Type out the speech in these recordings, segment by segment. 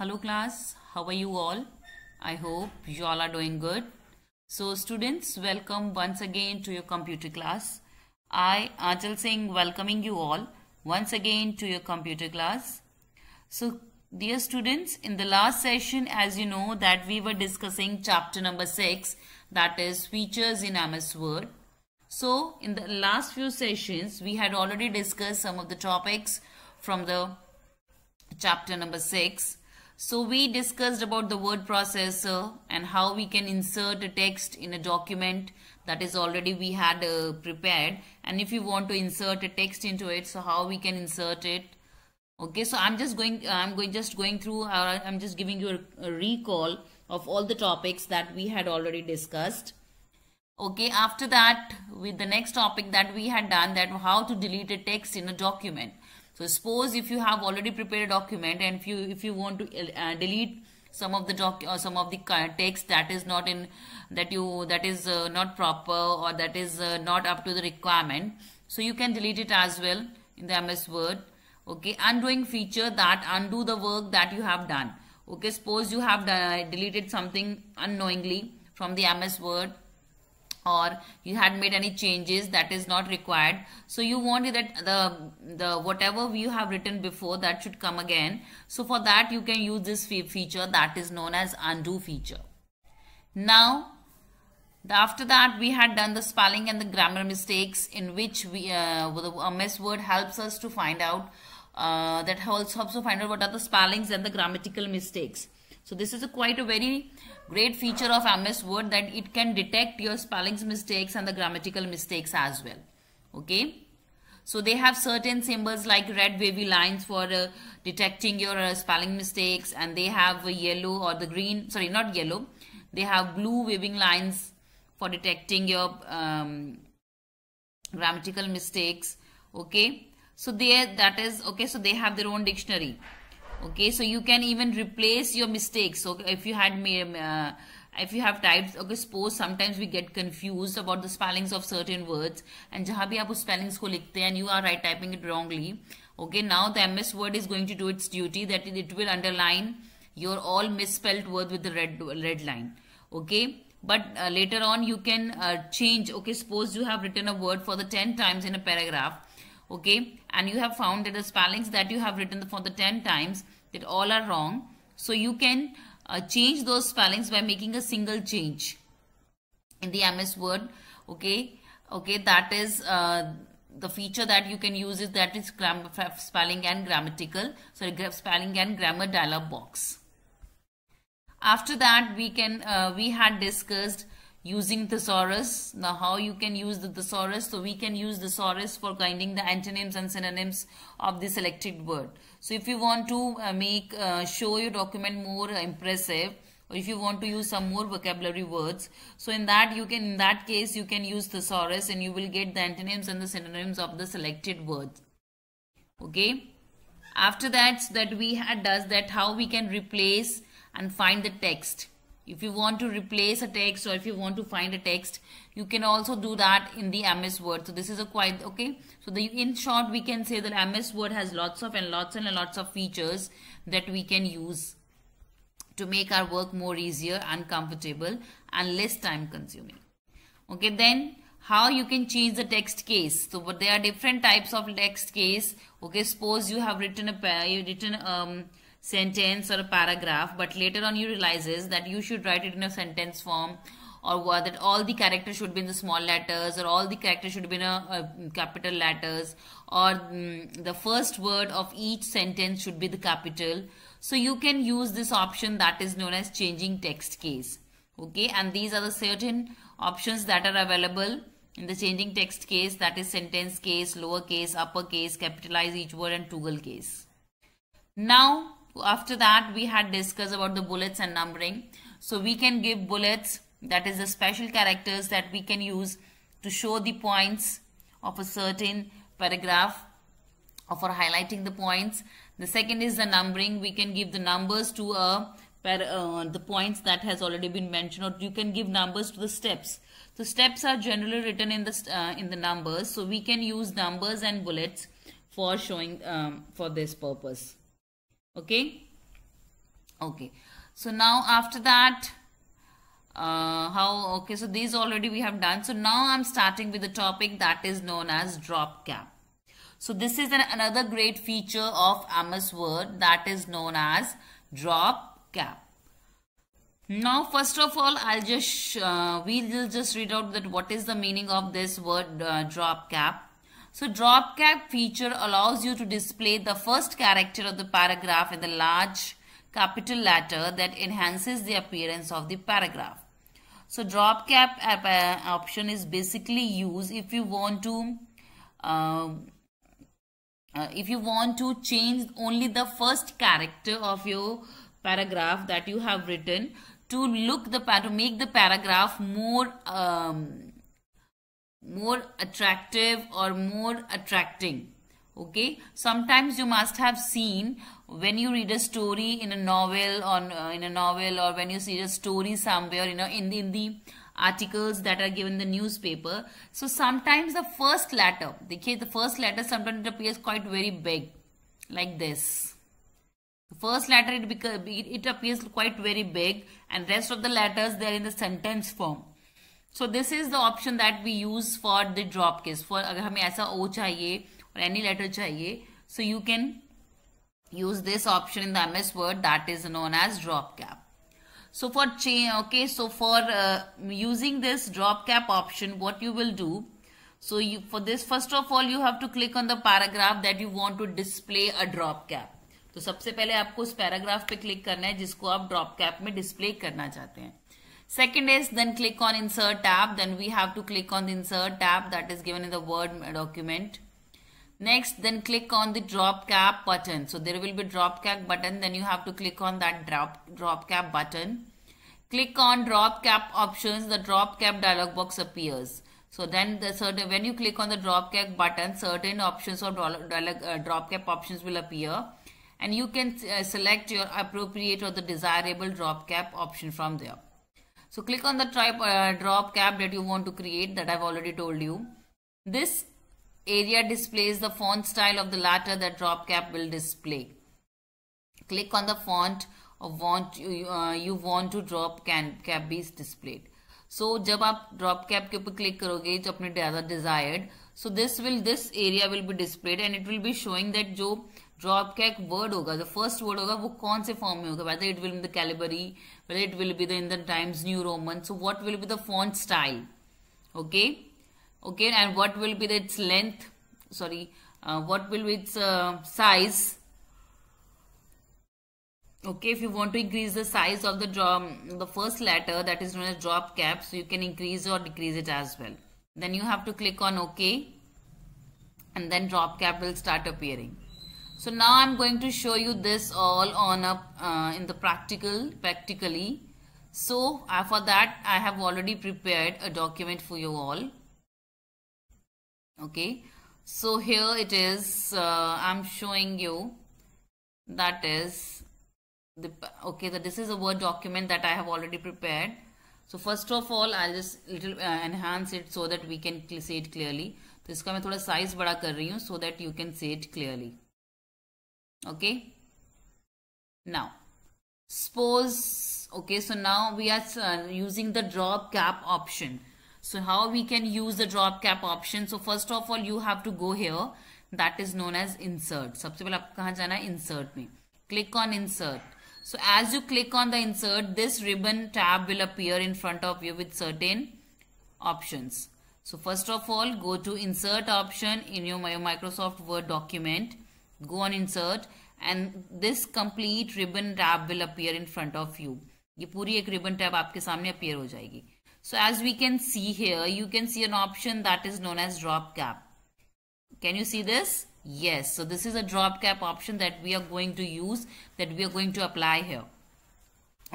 hello class how are you all i hope you all are doing good so students welcome once again to your computer class i anjal singh welcoming you all once again to your computer class so dear students in the last session as you know that we were discussing chapter number 6 that is features in ms word so in the last few sessions we had already discussed some of the topics from the chapter number 6 so we discussed about the word processor and how we can insert a text in a document that is already we had uh, prepared and if you want to insert a text into it so how we can insert it okay so i'm just going i'm going just going through uh, i'm just giving you a, a recall of all the topics that we had already discussed okay after that with the next topic that we had done that how to delete a text in a document so suppose if you have already prepared a document and if you if you want to uh, delete some of the doc or uh, some of the text that is not in that you that is uh, not proper or that is uh, not up to the requirement so you can delete it as well in the ms word okay undoing feature that undo the work that you have done okay suppose you have deleted something unknowingly from the ms word or you had made any changes that is not required so you want that the the whatever you have written before that should come again so for that you can use this feature that is known as undo feature now after that we had done the spelling and the grammar mistakes in which we uh, a word helps us to find out uh, that helps to find out what are the spellings and the grammatical mistakes so this is a quite a very great feature of MS Word that it can detect your spellings mistakes and the grammatical mistakes as well. Okay. So they have certain symbols like red wavy lines for uh, detecting your uh, spelling mistakes and they have yellow or the green, sorry, not yellow. They have blue waving lines for detecting your um, grammatical mistakes. Okay. So there that is, okay, so they have their own dictionary okay so you can even replace your mistakes so if you had made um, uh, if you have types okay suppose sometimes we get confused about the spellings of certain words and jahan bhi aap us spellings ko likhte and you are right typing it wrongly okay now the ms word is going to do its duty that it will underline your all misspelled word with the red red line okay but uh, later on you can uh, change okay suppose you have written a word for the 10 times in a paragraph okay and you have found that the spellings that you have written for the 10 times that all are wrong so you can uh, change those spellings by making a single change in the ms word okay okay that is uh, the feature that you can use is that is spelling and grammatical sorry spelling and grammar dialog box after that we can uh, we had discussed using thesaurus. Now how you can use the thesaurus? So we can use thesaurus for finding the antonyms and synonyms of the selected word. So if you want to uh, make uh, show your document more impressive or if you want to use some more vocabulary words. So in that you can in that case you can use thesaurus and you will get the antonyms and the synonyms of the selected words. Okay. After that that we had does that how we can replace and find the text. If you want to replace a text or if you want to find a text, you can also do that in the MS Word. So this is a quite, okay. So the in short, we can say that MS Word has lots of and lots and lots of features that we can use to make our work more easier and comfortable and less time consuming. Okay, then how you can change the text case. So, but there are different types of text case. Okay, suppose you have written a, you written um, sentence or a paragraph, but later on you realizes that you should write it in a sentence form or what, that all the characters should be in the small letters or all the characters should be in a, a capital letters or mm, the first word of each sentence should be the capital. So you can use this option that is known as changing text case. Okay, and these are the certain options that are available in the changing text case that is sentence case, lowercase, uppercase, capitalize each word and toggle case. Now after that we had discussed about the bullets and numbering so we can give bullets that is the special characters that we can use to show the points of a certain paragraph or for highlighting the points the second is the numbering we can give the numbers to a per, uh, the points that has already been mentioned or you can give numbers to the steps The steps are generally written in the uh, in the numbers so we can use numbers and bullets for showing um, for this purpose okay okay so now after that uh, how okay so these already we have done so now i'm starting with the topic that is known as drop cap so this is an, another great feature of amos word that is known as drop cap now first of all i'll just uh, we will just read out that what is the meaning of this word uh, drop cap so drop cap feature allows you to display the first character of the paragraph in the large capital letter that enhances the appearance of the paragraph. So drop cap uh, option is basically used if you want to uh, uh, if you want to change only the first character of your paragraph that you have written to look the to make the paragraph more um, more attractive or more attracting okay sometimes you must have seen when you read a story in a novel or uh, in a novel or when you see a story somewhere you know in the, in the articles that are given in the newspaper so sometimes the first letter the the first letter sometimes it appears quite very big like this the first letter it, it appears quite very big and rest of the letters they are in the sentence form so this is the option that we use for the drop किस for अगर हमें ऐसा O चाहिए और any letter चाहिए so you can use this option in the M S word that is known as drop cap so for चे okay so for using this drop cap option what you will do so you for this first of all you have to click on the paragraph that you want to display a drop cap तो सबसे पहले आपको उस paragraph पे click करना है जिसको आप ड्रॉप कैप में डिस्प्ले करना चाहते हैं Second is then click on insert tab. Then we have to click on the insert tab that is given in the Word document. Next, then click on the drop cap button. So there will be drop cap button. Then you have to click on that drop, drop cap button. Click on drop cap options. The drop cap dialog box appears. So then the certain, when you click on the drop cap button, certain options or dialog, uh, drop cap options will appear. And you can uh, select your appropriate or the desirable drop cap option from there. So click on the uh, drop cap that you want to create that I've already told you. This area displays the font style of the latter that drop cap will display. Click on the font of want you, uh, you want to drop can cap be displayed. so, जब आप drop cap के ऊपर click करोगे जो अपने ज्यादा desired so this will this area will be displayed and it will be showing जो Drop cap word word होगा जो फर्स्ट वर्ड होगा वो कौन से फॉर्म में होगा whether it will be the Calibri whether it will be the in the Times New Roman so what will be the font style okay okay and what will be the its length sorry what will be its size okay if you want to increase the size of the drop um, the first letter that is known as drop cap so you can increase or decrease it as well then you have to click on ok and then drop cap will start appearing so now I'm going to show you this all on a, uh, in the practical, practically. So uh, for that I have already prepared a document for you all. Okay. So here it is, uh, I'm showing you that is the, okay that this is a word document that I have already prepared. So first of all I'll just little uh, enhance it so that we can see it clearly. तो इसका मैं थोड़ा size बड़ा कर रही हूँ so that you can see it clearly okay now suppose okay so now we are uh, using the drop cap option so how we can use the drop cap option so first of all you have to go here that is known as insert सबसे पहले आपको कहाँ जाना insert में click on insert so as you click on the insert this ribbon tab will appear in front of you with certain options so first of all go to insert option in your Microsoft Word document go on insert and this complete ribbon tab will appear in front of you ये पूरी एक ribbon tab आपके सामने appear हो जाएगी so as we can see here you can see an option that is known as drop cap can you see this yes so this is a drop cap option that we are going to use that we are going to apply here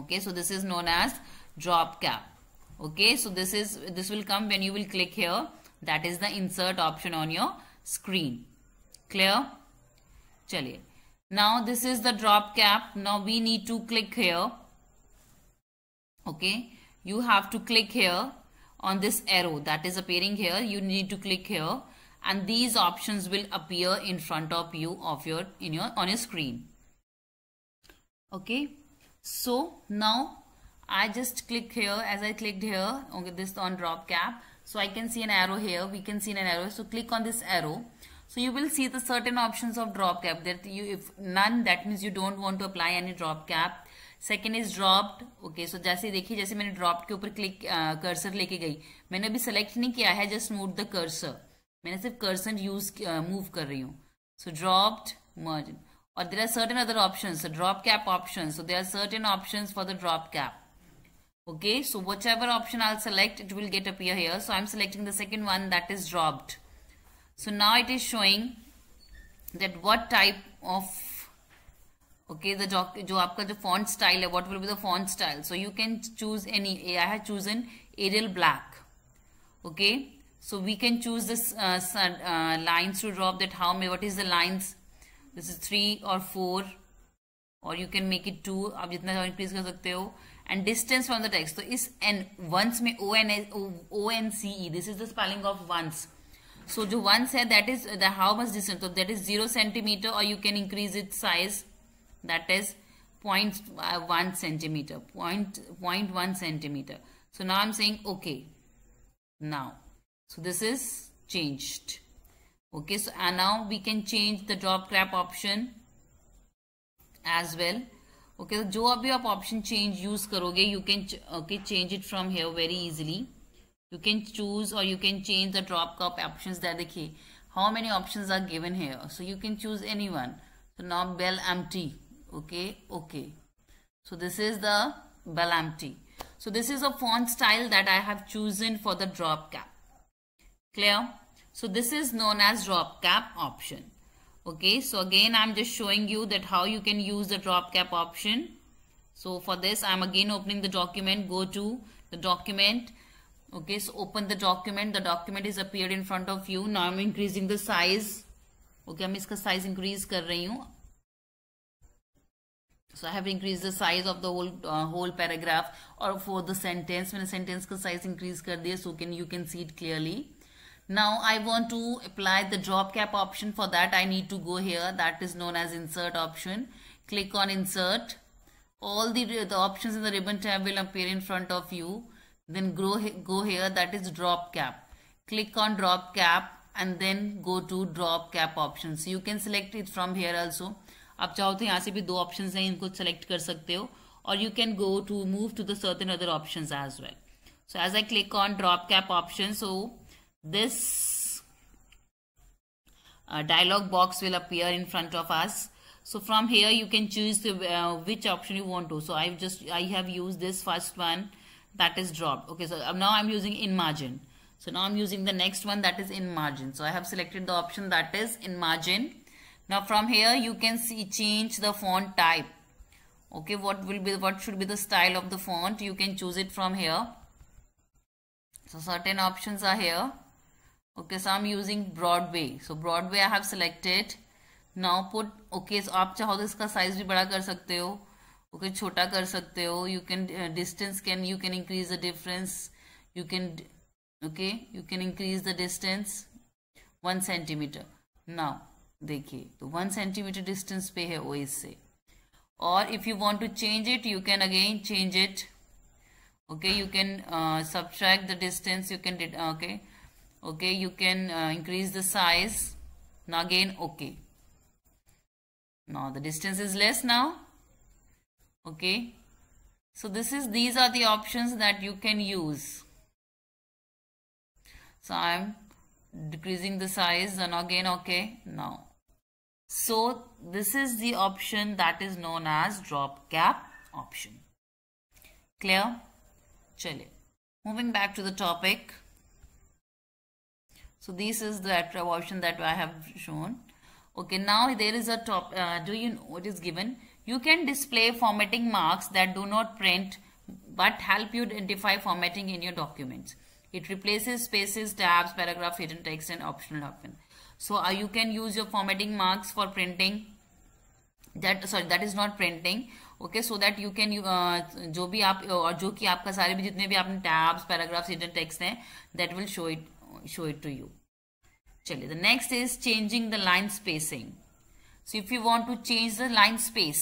okay so this is known as drop cap okay so this is this will come when you will click here that is the insert option on your screen clear now this is the drop cap now we need to click here okay you have to click here on this arrow that is appearing here you need to click here and these options will appear in front of you of your in your on your screen okay so now i just click here as i clicked here okay this on drop cap so i can see an arrow here we can see an arrow so click on this arrow So you will see the certain options of drop cap. That you if none, that means you don't want to apply any drop cap. Second is dropped okay so जैसे देखिए जैसे मैंने dropped के ऊपर click cursor लेके गई मैंने अभी सेलेक्ट नहीं किया है जस्ट मूव द कर्सर मैंने सिर्फ कर्सर यूज मूव कर रही हूँ सो ड्रॉप्ड मर्ज और there are certain other option drop cap option so there are certain option for the drop cap okay so whichever option i'll select it will get appear here so i'm selecting the second one that is dropped so now it is showing that what type of okay the jo, jo aapka jo font style hai what will be the font style so you can choose any i have chosen arial black okay so we can choose this uh, uh, lines to drop that how may what is the lines this is 3 or 4 or you can make it 2 आप jitna चाहो kar sakte ho and distance from the text so is n once me o n o n c e this is the spelling of once So the one said that is the how much distance? So that is zero centimeter or you can increase its size. That is point is uh, 0.1 centimeter. Point point 0.1 centimeter. So now I'm saying okay. Now, so this is changed. Okay, so and now we can change the drop crap option as well. Okay, so जो अभी आप option change use करोगे, you can okay change it from here very easily. You can choose or you can change the drop cup options that देखिए how many options are given here so you can choose anyone so now bell empty okay okay so this is the bell empty so this is a font style that I have chosen for the drop cap clear so this is known as drop cap option okay so again I'm just showing you that how you can use the drop cap option so for this I'm again opening the document go to the document okay so open the document the document is appeared in front of you now i'm increasing the size okay i'm iska size increase kar rahi hu so I have increased the size of the whole uh, whole paragraph or for the sentence when a sentence ka size increase kar diya so can you can see it clearly now I want to apply the drop cap option for that I need to go here that is known as insert option click on insert all the the options in the ribbon tab will appear in front of you Then go here that is drop cap. Click on drop cap and then go to drop cap options. You can select it from here also. आप चाहो तो यहाँ से भी दो option हैं इनको select कर सकते हो और you can go to move to the certain other option as well so as I click on drop cap option so this dialog box will appear in front of us so from here you can choose uh, which option you want to so i've just i have used this first one that is dropped. Okay, so uh, now I'm using in margin. So now I'm using the next one that is in margin. So I have selected the option that is in margin. Now from here you can see change the font type. Okay, what will be what should be the style of the font? You can choose it from here. So certain options are here. Okay, so I'm using Broadway. So Broadway I have selected. Now put okay, so आप चाहो तो size भी okay छोटा कर सकते हो you can distance can you can increase the difference you can okay you can increase the distance one centimetre now देखिए तो वन सेंटीमीटर डिस्टेंस पे है वो इससे और if you want to change it you can again change it okay you can subtract the distance you can okay okay you can increase the size ना again okay now the distance is less now okay so this is these are the options that you can use so i'm decreasing the size and again okay now so this is the option that is known as drop cap option clear chale moving back to the topic so this is the option that i have shown okay now there is a top uh, do you know what is given you can display formatting marks that do not print but help you identify formatting in your documents. It replaces spaces, tabs, paragraph, hidden text and optional open. So uh, you can use your formatting marks for printing. That sorry that is not printing. Okay, so that you can uh, जो भी आप और जो कि आपका सारे भी जितने भी आपने टैब्स पैराग्राफ्स हिडन टेक्स्ट हैं that show it it show it to you चलिए the next is changing the so if you want to change the line space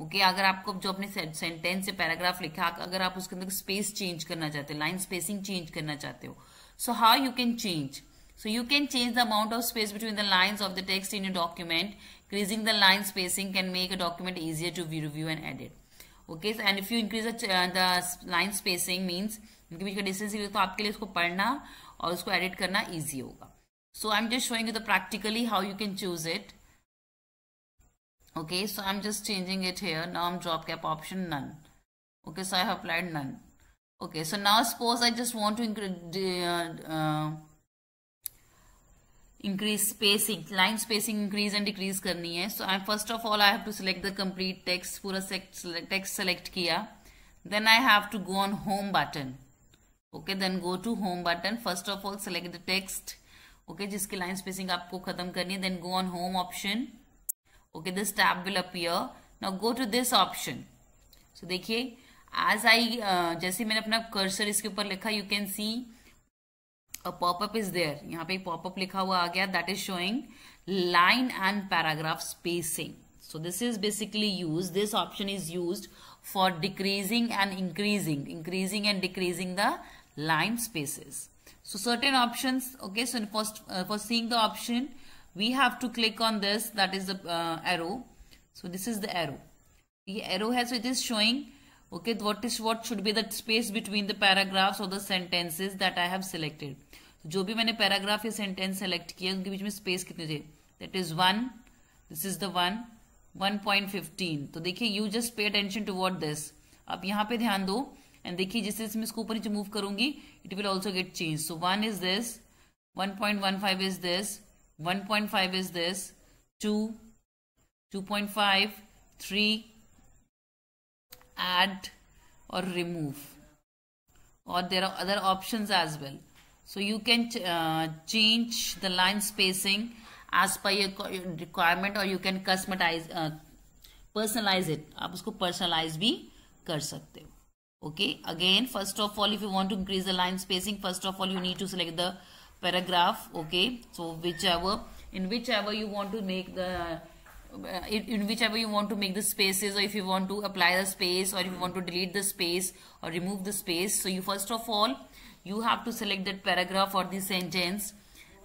okay अगर आपको जो अपने सेंटेंस से पैराग्राफ लिखा अगर आप उसके अंदर स्पेस चेंज करना चाहते हो लाइन स्पेसिंग चेंज करना चाहते हो so how you can change so you can change the amount of space between the lines of the text in a document increasing the line spacing can make a document easier to we review and edit okay and if you increase the line spacing means इनके बीच का distance तो आपके लिए उसको पढ़ना और उसको एडिट करना ईजी होगा So I'm just showing you the practically how you can choose it. Okay, so I'm just changing it here. Now I'm drop cap option none. Okay, so I have applied none. Okay, so now suppose I just want to increase, uh, uh, increase spacing, line spacing increase and decrease करनी है. So I first of all I have to select the complete text, पूरा text select किया. Then I have to go on home button. Okay, then go to home button. First of all select the text. Okay जिसकी line spacing आपको खत्म करनी है then go on home option okay this tab will appear now go to this option so देखिए as आई uh, जैसे मैंने अपना cursor इसके ऊपर लिखा you can see a popup is there यहाँ पे पॉपअप लिखा हुआ आ गया that is showing line and paragraph spacing so this is basically use this option is use for decreasing and increasing increasing and decreasing the line spaces So certain options, okay, so first, uh, for seeing the option, we have to click on this, that is the uh, arrow. So this is the arrow. The arrow has, so it is showing, okay, what is what should be the space between the paragraphs or the sentences that I have selected. So, जो भी मैंने paragraph ya sentence select kiya unke beech mein space kitne the That is 1 this is the 1 1.15. तो dekhiye you just pay attention to what this. ab yahan pe dhyan do and देखिए जैसे जैसे मैं इसको ऊपर नीचे मूव करूंगी it will also get change so one is this one point one five is this one point five is this two two point five three add और remove और there are other option as well so you can change the line spacing as per your requirement और you can customize personalize it आप उसको personalise भी कर सकते हो okay again first of all if you want to increase the line spacing first of all you need to select the paragraph okay so whichever in whichever you want to make the uh, in whichever you want to make the spaces or if you want to apply the space or if you want to delete the space or remove the space so you first of all you have to select that paragraph or the sentence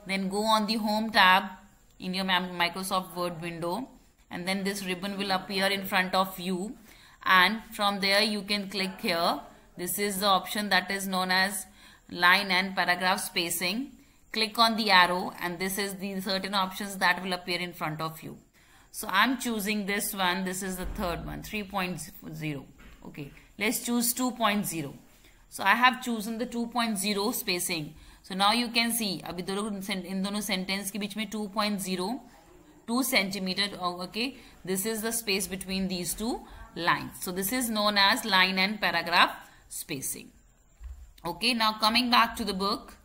then go on the home tab in your microsoft word window and then this ribbon will appear in front of you and from there you can click here. This is the option that is known as line and paragraph spacing. Click on the arrow and this is the certain options that will appear in front of you. So I'm choosing this one. This is the third one, 3.0. Okay, let's choose 2.0. So I have chosen the 2.0 spacing. So now you can see, अभी दोनों sentence के बीच में 2.0, 2 centimeter. Oh, okay, this is the space between these two lines. So this is known as line and paragraph spacing. Okay, now coming back to the book.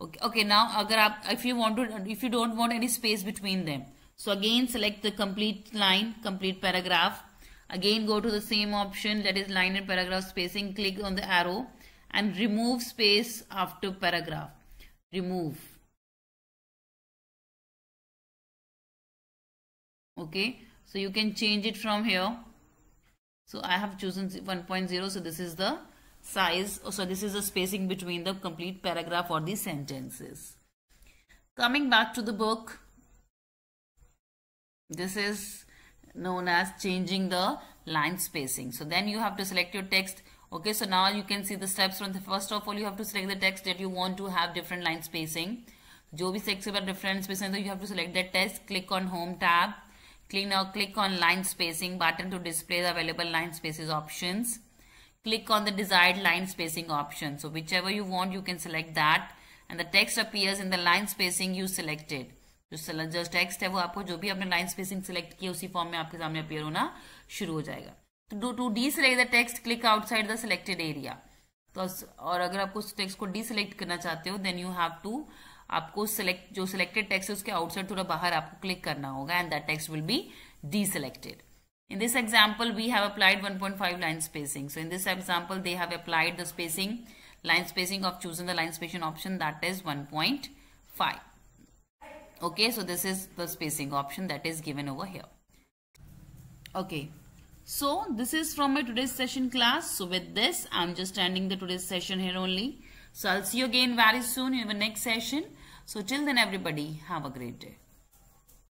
Okay, okay now if you want to, if you don't want any space between them. So again select the complete line, complete paragraph. Again go to the same option that is line and paragraph spacing. Click on the arrow and remove space after paragraph. Remove. Okay so you can change it from here. So I have chosen 1.0. So this is the size. Oh, so this is the spacing between the complete paragraph or the sentences. Coming back to the book. This is known as changing the line spacing. So then you have to select your text. Okay, so now you can see the steps from the first of all, you have to select the text that you want to have different line spacing. जो भी sex के बाद different space है तो you have to select that text click Click now click on line spacing button to display the available line spaces options. Click on the desired line spacing option. So whichever you want, you can select that. And the text appears in the line spacing you selected. जो just text है वो आपको जो भी आपने line spacing select किया उसी form में आपके सामने अपियर होना शुरू हो जाएगा तो do to deselect the text click outside the selected area तो और अगर आपको उस टेक्स्ट को डी सिलेक्ट करना चाहते हो देन यू हैव टू आपको सिलेक्ट जो सिलेक्टेड टेक्स्ट उसके आउटसाइड थोड़ा बाहर आपको क्लिक करना होगा and that text will be deselected in this example we have applied 1.5 line spacing so in this example they have applied the spacing line spacing of choose the line spacing option that is 1.5 point okay so this is the spacing option that is given over here okay so this is from my today's session class so with this I am just standing the today's session here only So I'll see you again very soon in the next session. So till then everybody, have a great day.